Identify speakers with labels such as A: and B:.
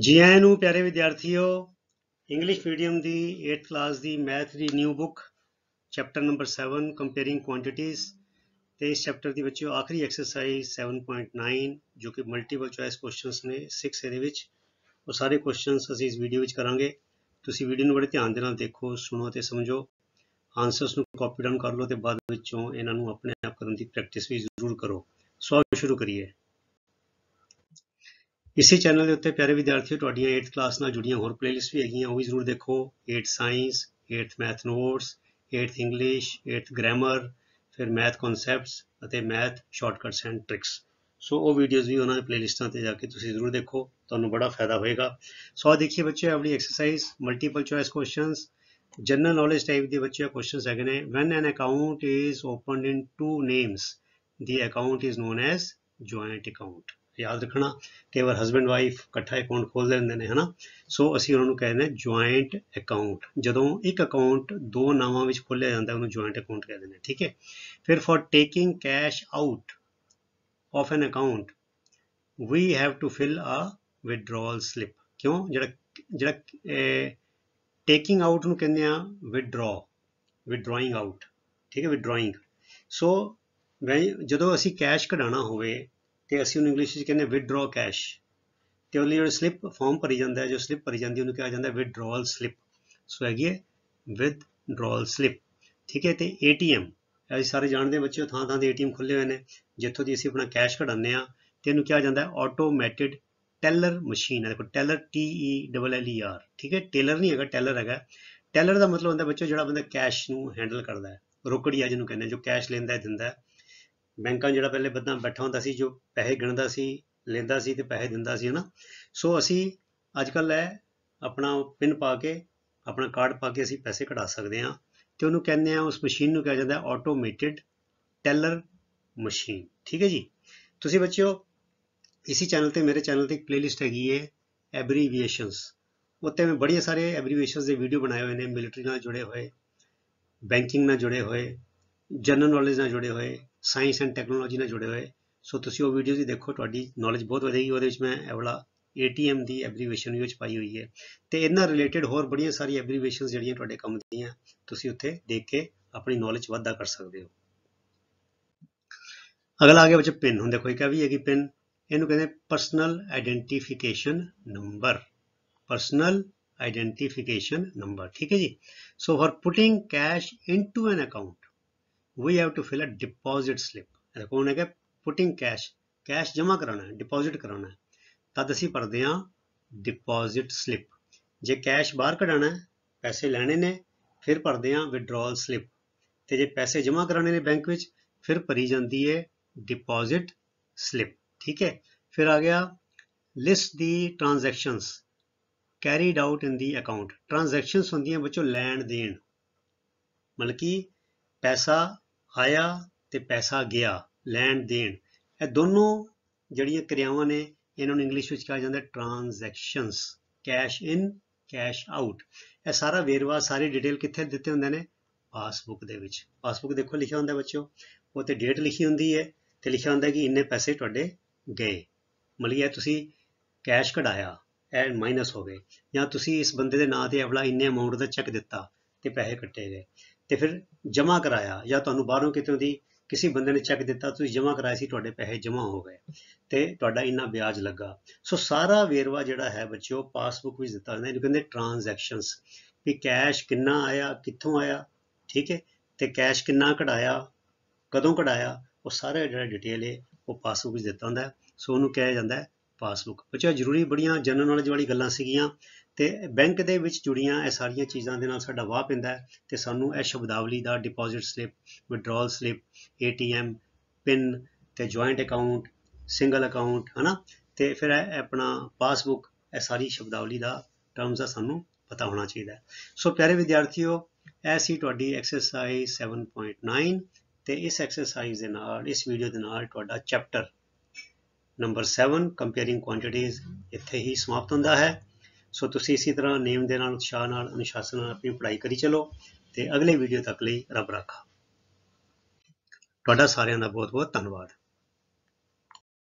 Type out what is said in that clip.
A: ਜੀ ਆਇਆਂ ਨੂੰ ਪਿਆਰੇ ਵਿਦਿਆਰਥੀਓ ਇੰਗਲਿਸ਼ ਮੀਡੀਅਮ ਦੀ 8th ਕਲਾਸ ਦੀ ਮੈਥ ਦੀ new book chapter number 7 comparing quantities ਤੇ ਇਸ ਚੈਪਟਰ ਦੀ ਵਿੱਚੋਂ ਆਖਰੀ ਐਕਸਰਸਾਈਜ਼ 7.9 ਜੋ ਕਿ ਮਲਟੀਪਲ ਚੁਆਇਸ ਕੁਐਸਚਨਸ ਨੇ 6 ਇਹਦੇ ਵਿੱਚ ਉਹ ਸਾਰੇ ਕੁਐਸਚਨਸ ਅਸੀਂ ਇਸ ਵੀਡੀਓ ਵਿੱਚ ਕਰਾਂਗੇ ਤੁਸੀਂ ਵੀਡੀਓ ਨੂੰ ਬੜੇ ਧਿਆਨ ਦੇ ਨਾਲ ਦੇਖੋ ਸੁਣੋ ਤੇ ਸਮਝੋ ਆਨਸਰਸ ਨੂੰ ਕਾਪੀ ਡਾਊਨ ਕਰ ਲਓ ਤੇ ਬਾਅਦ ਵਿੱਚੋਂ ਇਹਨਾਂ ਨੂੰ ਆਪਣੇ ਆਪ ਕਰਨ ਦੀ ਪ੍ਰੈਕਟਿਸ ਵੀ ਜ਼ਰੂਰ ਕਰੋ ਸੋ ਸ਼ੁਰੂ ਕਰੀਏ ਇਸੇ ਚੈਨਲ ਦੇ ਉੱਤੇ ਪਿਆਰੇ ਵਿਦਿਆਰਥੀਓ ਤੁਹਾਡੀਆਂ 8th ਕਲਾਸ ਨਾਲ ਜੁੜੀਆਂ ਹੋਰ ਪਲੇਲਿਸਟ ਵੀ ਹੈਗੀਆਂ ਉਹ ਵੀ ਜ਼ਰੂਰ ਦੇਖੋ 8th science 8th math notes 8th English 8th grammar ਫਿਰ ਮੈਥ ਕਨਸੈਪਟਸ ਅਤੇ math shortcuts and tricks so ਉਹ ਵੀਡੀਓਜ਼ ਵੀ ਉਹਨਾਂ ਦੇ ਪਲੇਲਿਸਟਾਂ ਤੇ ਜਾ ਕੇ ਤੁਸੀਂ ਜ਼ਰੂਰ ਦੇਖੋ ਤੁਹਾਨੂੰ ਬੜਾ ਫਾਇਦਾ ਹੋਏਗਾ ਸੋ ਆ ਦੇਖੀਏ ਬੱਚੇ ਆਪਣੀ exercise multiple choice questions general knowledge type ਦੇ ਬੱਚੇ ਕੁਐਸਚਨਸ ਹੈਗੇ ਨੇ when an account is opened in two names the account is known as joint account ਯਾਦ ਰੱਖਣਾ ਕਈ ਵਾਰ ਹਸਬੰਡ ਵਾਈਫ ਇਕੱਠਾ ਅਕਾਊਂਟ ਖੋਲ ਲੈਂਦੇ ਨੇ ਹਨਾ ਸੋ ਅਸੀਂ ਉਹਨਾਂ ਨੂੰ ਕਹਿੰਦੇ ਜੁਆਇੰਟ ਅਕਾਊਂਟ ਜਦੋਂ ਇੱਕ ਅਕਾਊਂਟ ਦੋ ਨਾਵਾਂ ਵਿੱਚ ਖੋਲਿਆ ਜਾਂਦਾ ਉਹਨੂੰ ਜੁਆਇੰਟ ਅਕਾਊਂਟ ਕਹਿੰਦੇ ਨੇ ਠੀਕ ਹੈ ਫਿਰ for taking cash out of an account we have to fill a withdrawal slip ਕਿਉਂ ਜਿਹੜਾ ਜਿਹੜਾ ਟੇਕਿੰਗ ਆਊਟ ਨੂੰ ਕਹਿੰਦੇ ਆ ਵਿਡਰਾ ਵਿਡਰਾਇੰਗ ਆਊਟ ਠੀਕ ਹੈ ਵਿਡਰਾਇੰਗ ਸੋ ਜਦੋਂ ਅਸੀਂ ਕੈਸ਼ ਕਢਾਣਾ ਹੋਵੇ ਤੇ ਅਸੀਂ ਉਹਨੂੰ ਇੰਗਲਿਸ਼ ਵਿੱਚ ਕਹਿੰਦੇ ਵਿਦਡਰਾਅ ਕੈਸ਼ ਤੇ ਉਹ ਲਈ ਜਿਹੜਾ ਸਲਿੱਪ ਫਾਰਮ ਭਰੀ ਜਾਂਦਾ ਹੈ ਜੋ ਸਲਿੱਪ ਭਰੀ ਜਾਂਦੀ ਉਹਨੂੰ ਕਿਹਾ ਜਾਂਦਾ ਵਿਦਡਰਾਅਲ ਸਲਿੱਪ ਸੋ ਹੈਗੀ ਹੈ ਵਿਦਡਰਾਅਲ ਸਲਿੱਪ ਠੀਕ ਹੈ ਤੇ ਏਟੀਐਮ ਅਸੀਂ ਸਾਰੇ ਜਾਣਦੇ ਬੱਚਿਓ ਥਾਂ ਥਾਂ ਦੇ ਏਟੀਐਮ ਖੁੱਲੇ ਹੋਏ ਨੇ ਜਿੱਥੋਂ ਦੀ ਅਸੀਂ ਆਪਣਾ ਕੈਸ਼ ਕਢਾਉਂਦੇ ਆ ਤੇ ਇਹਨੂੰ ਕਿਹਾ ਜਾਂਦਾ ਆਟੋਮੈਟਿਡ ਟੈਲਰ ਮਸ਼ੀਨ ਹੈ ਦੇਖੋ teller T E double L E R ਠੀਕ ਹੈ ਟੇਲਰ ਨਹੀਂ ਹੈਗਾ ਟੈਲਰ ਹੈਗਾ ਟੈਲਰ ਦਾ ਮਤਲਬ ਹੁੰਦਾ ਬੱਚੋ ਜਿਹੜਾ ਬੰਦਾ ਕੈਸ਼ ਨੂੰ ਹੈਂਡਲ ਕਰਦਾ ਹੈ ਰੋਕੜੀਆ ਜਿਹਨੂੰ ਕਹਿੰਦੇ ਜੋ ਕੈਸ਼ ਲੈਂਦਾ ਦਿੰਦਾ ਹੈ ਬੈਂਕਾਂ ਜਿਹੜਾ ਪਹਿਲੇ ਬੰਦਾ ਬੈਠਾ ਹੁੰਦਾ ਸੀ ਜੋ ਪੈਸੇ ਗਿਣਦਾ ਸੀ ਲੈਂਦਾ ਸੀ ਤੇ ਪੈਸੇ ਦਿੰਦਾ ਸੀ ਹਨਾ ਸੋ ਅਸੀਂ ਅੱਜ ਕੱਲ ਐ ਆਪਣਾ ਪਿੰਨ ਪਾ ਕੇ ਆਪਣਾ ਕਾਰਡ ਪਾ ਕੇ ਅਸੀਂ ਪੈਸੇ ਕਢਾ ਸਕਦੇ ਆ ਤੇ ਉਹਨੂੰ ਕਹਿੰਦੇ ਆ ਉਸ ਮਸ਼ੀਨ ਨੂੰ ਕਿਹਾ ਜਾਂਦਾ ਆਟੋਮੇਟਿਡ ਟੈਲਰ ਮਸ਼ੀਨ ਠੀਕ ਹੈ ਜੀ ਤੁਸੀਂ ਬੱਚਿਓ ਇਸੇ ਚੈਨਲ ਤੇ ਮੇਰੇ ਚੈਨਲ ਤੇ ਇੱਕ ਪਲੇਲਿਸਟ ਹੈਗੀ ਹੈ ਐਬਰੀਵੀਏਸ਼ਨਸ ਉੱਤੇ ਮੈਂ ਬੜੀਆਂ ਸਾਰੇ ਐਬਰੀਵੀਏਸ਼ਨਸ ਦੇ ਵੀਡੀਓ ਬਣਾਏ ਹੋਏ ਨੇ ਮਿਲਟਰੀ ਨਾਲ ਜੁੜੇ ਹੋਏ ਬੈਂਕਿੰਗ ਨਾਲ ਜੁੜੇ ਹੋਏ ਜਨਰਲ ਨੌਲੇਜ ਨਾਲ ਜੁੜੇ ਹੋਏ ਸਾਇੰਸ ਐਂਡ ਟੈਕਨੋਲੋਜੀ ਨਾਲ ਜੁੜੇ ਹੋਏ ਸੋ ਤੁਸੀਂ ਉਹ ਵੀਡੀਓਜ਼ ਜੀ ਦੇਖੋ ਤੁਹਾਡੀ ਨੌਲੇਜ ਬਹੁਤ ਵਧੇਗੀ ਉਹਦੇ ਵਿੱਚ ਮੈਂ ਐਵਲਾ ਏਟੀਐਮ ਦੀ ਐਬਰੀਵੇਸ਼ਨ ਵੀ ਵਿੱਚ ਪਾਈ ਹੋਈ ਹੈ ਤੇ ਇਹਨਾਂ ਰਿਲੇਟਡ ਹੋਰ ਬੜੀਆਂ ਸਾਰੀਆਂ ਐਬਰੀਵੇਸ਼ਨਸ ਜਿਹੜੀਆਂ ਤੁਹਾਡੇ ਕੰਮ ਦੀਆਂ ਤੁਸੀਂ ਉੱਥੇ ਦੇਖ ਕੇ ਆਪਣੀ ਨੌਲੇਜ ਵਾਧਾ ਕਰ ਸਕਦੇ ਹੋ ਅਗਲਾ ਆ ਗਿਆ ਵਿੱਚ ਪਿਨ ਹੁਣ ਦੇਖੋ ਇਹ ਕਹ ਵੀ ਹੈਗੀ ਪਿਨ ਇਹਨੂੰ ਕਹਿੰਦੇ personal identification number personal identification number ਠੀਕ ਹੈ ਜੀ so for putting cash into an account we have to fill a deposit slip ਕੋਣ ਹੈ ਕਿ ਪੁਟਿੰਗ ਕੈਸ਼ ਕੈਸ਼ ਜਮਾ ਕਰਾਉਣਾ ਹੈ ਡਿਪੋਜ਼ਿਟ ਕਰਾਉਣਾ ਹੈ ਤਦ ਅਸੀਂ ਭਰਦੇ ਹਾਂ ਡਿਪੋਜ਼ਿਟ ਸਲਿੱਪ ਜੇ ਕੈਸ਼ ਬਾਹਰ ਕਢਾਣਾ ਹੈ ਪੈਸੇ ਲੈਣੇ ਨੇ ਫਿਰ ਭਰਦੇ ਹਾਂ ਵਿਡਰਾਅਲ ਸਲਿੱਪ ਤੇ ਜੇ ਪੈਸੇ ਜਮਾ ਕਰਾਉਣੇ ਨੇ ਬੈਂਕ ਵਿੱਚ ਫਿਰ ਭਰੀ ਜਾਂਦੀ ਹੈ ਡਿਪੋਜ਼ਿਟ ਸਲਿੱਪ ਠੀਕ ਹੈ ਫਿਰ ਆ ਗਿਆ list the transactions carried out in the account transactions ਹੁੰਦੀਆਂ ਵਿੱਚੋਂ ਲੈਣ ਦੇਣ ਮਤਲਬ ਕਿ ਪੈਸਾ ਆਇਆ ਤੇ ਪੈਸਾ ਗਿਆ ਲੈਣ ਦੇਣ ਇਹ ਦੋਨੋਂ ਜਿਹੜੀਆਂ ਕਿਰਿਆਵਾਂ ਨੇ ਇਹਨਾਂ ਨੂੰ ਇੰਗਲਿਸ਼ ਵਿੱਚ ਕਿਹਾ ਜਾਂਦਾ transactions cash in cash out ਇਹ ਸਾਰਾ ਵੇਰਵਾ ਸਾਰੀ ਡਿਟੇਲ ਕਿੱਥੇ ਦਿੱਤੇ ਹੁੰਦੇ ਨੇ ਪਾਸਬੁੱਕ ਦੇ ਵਿੱਚ ਪਾਸਬੁੱਕ ਦੇਖੋ ਲਿਖਿਆ ਹੁੰਦਾ ਬੱਚਿਓ ਉਹ ਤੇ ਡੇਟ ਲਿਖੀ ਹੁੰਦੀ ਹੈ ਤੇ ਲਿਖਿਆ ਹੁੰਦਾ ਕਿ ਇੰਨੇ ਪੈਸੇ ਤੁਹਾਡੇ ਗਏ ਮਤਲਬ ਇਹ ਤੁਸੀਂ ਕੈਸ਼ ਕਢਾਇਆ ਇਹ ਮਾਈਨਸ ਹੋ ਗਏ ਜਾਂ ਤੁਸੀਂ ਇਸ ਬੰਦੇ ਦੇ ਨਾਂ ਤੇ ਅਵਲਾ ਇੰਨੇ ਅਮਾਉਂਟ ਦਾ ਚੈੱਕ ਦਿੱਤਾ ਤੇ ਪੈਸੇ ਕੱਟੇ ਗਏ ਤੇ ਫਿਰ ਜਮਾ ਕਰਾਇਆ ਜਾਂ ਤੁਹਾਨੂੰ ਬਾਹਰੋਂ ਕਿਤੇ ਦੀ ਕਿਸੇ ਬੰਦੇ ਨੇ ਚੈੱਕ ਦਿੱਤਾ ਤੁਸੀਂ ਜਮਾ ਕਰਾਇਆ ਸੀ ਤੁਹਾਡੇ ਪੈਸੇ ਜਮਾ ਹੋ ਗਏ ਤੇ ਤੁਹਾਡਾ ਇੰਨਾ ਵਿਆਜ ਲੱਗਾ ਸੋ ਸਾਰਾ ਵੇਰਵਾ ਜਿਹੜਾ ਹੈ ਬੱਚਿਓ ਪਾਸਬੁੱਕ ਵਿੱਚ ਦਿੱਤਾ ਜਾਂਦਾ ਇਹਨੂੰ ਕਹਿੰਦੇ ਟ੍ਰਾਂਜੈਕਸ਼ਨਸ ਵੀ ਕੈਸ਼ ਕਿੰਨਾ ਆਇਆ ਕਿੱਥੋਂ ਆਇਆ ਠੀਕ ਹੈ ਤੇ ਕੈਸ਼ ਕਿੰਨਾ ਕਢਾਇਆ ਕਦੋਂ ਕਢਾਇਆ ਉਹ ਸਾਰੇ ਜਿਹੜਾ ਡਿਟੇਲ ਹੈ ਉਹ ਪਾਸਬੁੱਕ ਵਿੱਚ ਦਿੱਤਾ ਹੁੰਦਾ ਸੋ ਉਹਨੂੰ ਕਿਹਾ ਜਾਂਦਾ ਹੈ ਪਾਸਬੁੱਕ ਬੱਚਾ ਜ਼ਰੂਰੀ ਬੜੀਆਂ ਜਨਰਲ ਨੌਲੇਜ ਵਾਲੀ ਗੱਲਾਂ ਸੀਗੀਆਂ ਤੇ ਬੈਂਕ ਦੇ ਵਿੱਚ ਜੁੜੀਆਂ ਇਹ ਸਾਰੀਆਂ ਚੀਜ਼ਾਂ ਦੇ ਨਾਲ ਸਾਡਾ ਵਾਹ ਪੈਂਦਾ ਤੇ ਸਾਨੂੰ ਇਹ ਸ਼ਬਦਾਵਲੀ ਦਾ deposit slip withdrawal slip ATM pin ਤੇ ਜੁਆਇੰਟ ਅਕਾਊਂਟ ਸਿੰਗਲ ਅਕਾਊਂਟ ਹਨਾ ਤੇ ਫਿਰ ਇਹ ਆਪਣਾ ਪਾਸਬੁੱਕ ਇਹ ਸਾਰੀ ਸ਼ਬਦਾਵਲੀ ਦਾ ਟਰਮਸ ਦਾ ਸਾਨੂੰ ਪਤਾ ਹੋਣਾ ਚਾਹੀਦਾ ਸੋ ਪਿਆਰੇ ਵਿਦਿਆਰਥੀਓ ਇਹ ਸੀ ਤੁਹਾਡੀ ਐਕਸਰਸਾਈਜ਼ 7.9 ਤੇ ਇਸ ਐਕਸਰਸਾਈਜ਼ ਦੇ ਨਾਲ ਇਸ ਵੀਡੀਓ ਦੇ ਨਾਲ ਤੁਹਾਡਾ ਚੈਪਟਰ ਨੰਬਰ 7 ਕੰਪੇਅਰਿੰਗ ਕੁਆਂਟੀਟੀਜ਼ ਇੱਥੇ ਹੀ ਸਮਾਪਤ ਹੁੰਦਾ ਹੈ ਸੋ ਤੁਸੀਂ ਇਸੇ ਤਰ੍ਹਾਂ ਨੇਮ ਦੇ ਨਾਲ ਉਤਸ਼ਾਹ ਨਾਲ ਅਨੁਸ਼ਾਸਨ ਨਾਲ ਆਪਣੀ ਪੜ੍ਹਾਈ ਕਰੀ ਚਲੋ ਤੇ ਅਗਲੇ ਵੀਡੀਓ ਤੱਕ ਲਈ ਰੱਬ ਰਾਖਾ ਤੁਹਾਡਾ ਸਾਰਿਆਂ ਦਾ ਬਹੁਤ ਬਹੁਤ ਧੰਨਵਾਦ